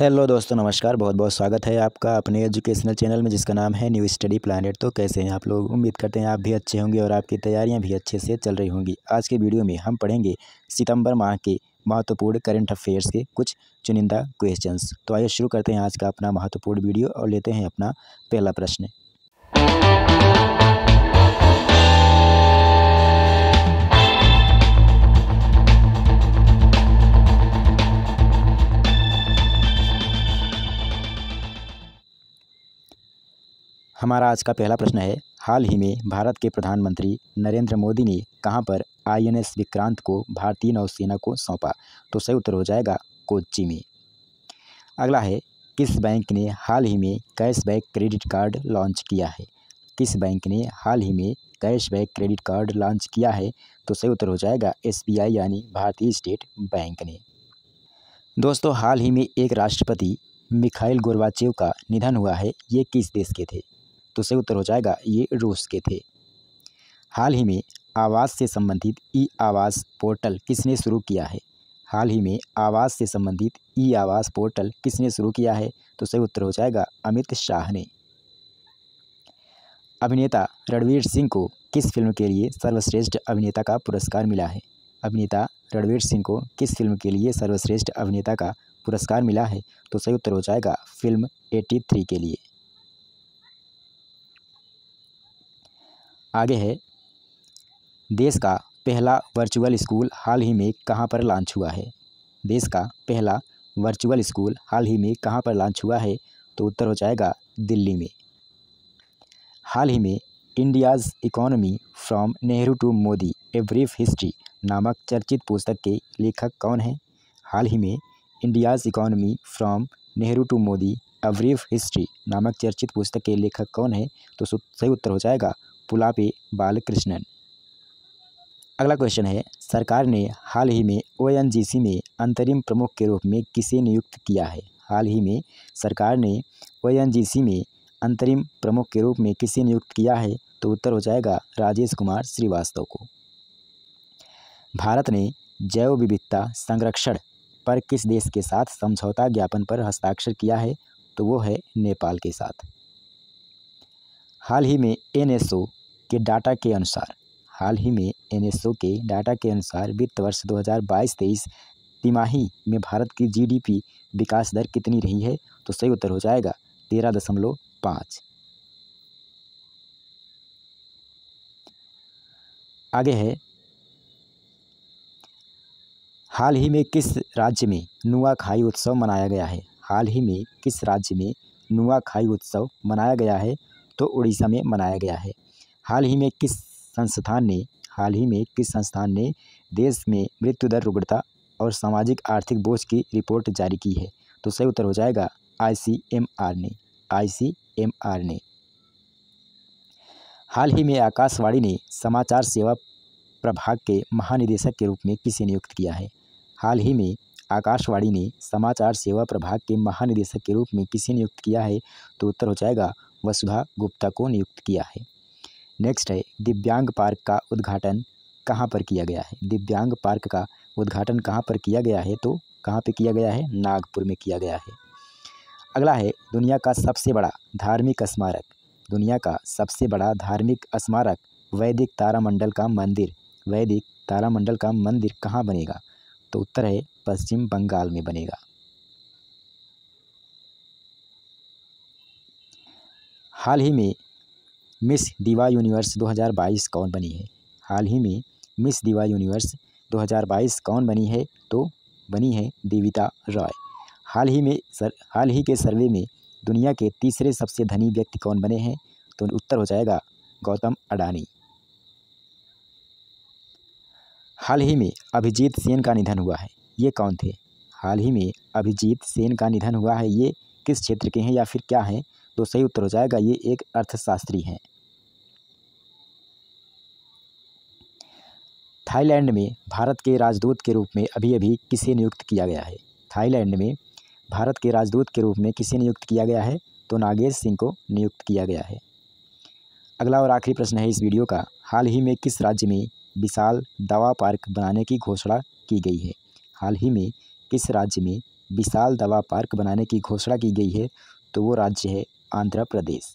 hello दोस्तों नमस्कार बहुत बहुत स्वागत है आपका अपने एजुकेशनल चैनल में जिसका नाम है न्यू स्टडी प्लानट तो कैसे हैं आप लोग उम्मीद करते हैं आप भी अच्छे होंगे और आपकी तैयारियां भी अच्छे से चल रही होंगी आज के वीडियो में हम पढ़ेंगे सितंबर माह के महत्वपूर्ण करंट अफेयर्स के कुछ चुनिंदा क्वेश्चन तो आइए शुरू करते हैं आज का अपना महत्वपूर्ण वीडियो और लेते हैं अपना पहला प्रश्न हमारा आज का पहला प्रश्न है हाल ही में भारत के प्रधानमंत्री नरेंद्र मोदी ने कहाँ पर आईएनएस विक्रांत को भारतीय नौसेना को सौंपा तो सही उत्तर हो जाएगा कोच्चि में अगला है किस बैंक ने हाल ही में कैशबैक क्रेडिट कार्ड लॉन्च किया है किस बैंक ने हाल ही में कैशबैक क्रेडिट कार्ड लॉन्च किया है तो सही उत्तर हो जाएगा एसबीआई यानी भारतीय स्टेट बैंक ने दोस्तों हाल ही में एक राष्ट्रपति मिखाइल गोरबाचेव का निधन हुआ है ये किस देश के थे तो सही उत्तर हो जाएगा ये रूस के थे हाल ही में आवास से संबंधित ई आवास पोर्टल किसने शुरू किया है हाल ही में आवास से संबंधित ई आवास पोर्टल किसने शुरू किया है तो सही उत्तर हो जाएगा अमित शाह ने अभिनेता रणवीर सिंह को किस फिल्म के लिए सर्वश्रेष्ठ अभिनेता का पुरस्कार मिला है अभिनेता रणवीर सिंह को किस फिल्म के लिए सर्वश्रेष्ठ अभिनेता का पुरस्कार मिला है तो सही उत्तर हो जाएगा फिल्म 83 थ्री के लिए आगे है देश का पहला वर्चुअल स्कूल हाल ही में कहाँ पर लॉन्च हुआ है देश का पहला वर्चुअल स्कूल हाल ही में कहाँ पर लॉन्च हुआ है तो उत्तर हो जाएगा दिल्ली में हाल ही में India's economy from Nehru to Modi a brief history नामक चर्चित पुस्तक के लेखक कौन हैं हाल ही में India's economy from Nehru to Modi a brief history नामक चर्चित पुस्तक के लेखक कौन है तो सही उत्तर हो जाएगा पुलापे बालकृष्णन अगला क्वेश्चन है सरकार ने हाल ही में ओएनजीसी में अंतरिम प्रमुख के रूप में किसे नियुक्त किया है हाल ही में सरकार ने ओएनजीसी में अंतरिम प्रमुख के रूप में किसे नियुक्त किया है तो उत्तर हो जाएगा राजेश कुमार श्रीवास्तव को भारत ने जैव विविधता संरक्षण पर किस देश के साथ समझौता ज्ञापन पर हस्ताक्षर किया है तो वो है नेपाल के साथ हाल ही में एनएसओ के डाटा के अनुसार हाल ही में एन के डाटा के अनुसार वित्त वर्ष 2022-23 तिमाही में भारत की जीडीपी विकास दर कितनी रही है तो सही उत्तर हो जाएगा तेरह दशमलव पाँच आगे है हाल ही में किस राज्य में नुआखाई उत्सव मनाया गया है हाल ही में किस राज्य में नुआखाई उत्सव मनाया गया है तो उड़ीसा में मनाया गया है हाल ही में किस संस्थान ने हाल ही में किस संस्थान ने देश में मृत्यु दर रुग्णता और सामाजिक आर्थिक बोझ की रिपोर्ट जारी की है तो सही उत्तर हो जाएगा आईसीएमआर ने आईसीएमआर ने हाल ही में आकाशवाणी ने समाचार सेवा प्रभाग के महानिदेशक के रूप में किसे नियुक्त किया है हाल ही में आकाशवाणी ने समाचार सेवा प्रभाग के महानिदेशक के रूप में किसे नियुक्त किया है तो उत्तर हो जाएगा वसुधा गुप्ता को नियुक्त किया है नेक्स्ट है दिव्यांग पार्क का उद्घाटन कहाँ पर किया गया है दिव्यांग पार्क का उद्घाटन कहाँ पर किया गया है तो कहाँ पे किया गया है नागपुर में किया गया है अगला है दुनिया का सबसे बड़ा धार्मिक स्मारक दुनिया का सबसे बड़ा धार्मिक स्मारक वैदिक तारामंडल का मंदिर वैदिक तारामंडल का मंदिर कहाँ बनेगा तो उत्तर है पश्चिम बंगाल में बनेगा हाल ही में मिस दीवा यूनिवर्स 2022 कौन बनी है हाल ही में मिस दिवा यूनिवर्स 2022 कौन बनी है तो बनी है देविता रॉय हाल ही में सर हाल ही के सर्वे में दुनिया के तीसरे सबसे धनी व्यक्ति कौन बने हैं तो उत्तर हो जाएगा गौतम अडानी हाल ही में अभिजीत सेन का निधन हुआ है ये कौन थे हाल ही में अभिजीत सेन का निधन हुआ है ये किस क्षेत्र के हैं या फिर क्या हैं तो सही उत्तर हो जाएगा ये एक अर्थशास्त्री हैं थाईलैंड में भारत के राजदूत के रूप में अभी अभी किसे नियुक्त किया गया है थाईलैंड में भारत के राजदूत के रूप में किसे नियुक्त किया गया है तो नागेश सिंह को नियुक्त किया गया है अगला और आखिरी प्रश्न है इस वीडियो का हाल ही में किस राज्य में विशाल दवा पार्क बनाने की घोषणा की गई है हाल ही में किस राज्य में विशाल दवा पार्क बनाने की घोषणा की गई है तो वो राज्य है आंध्र प्रदेश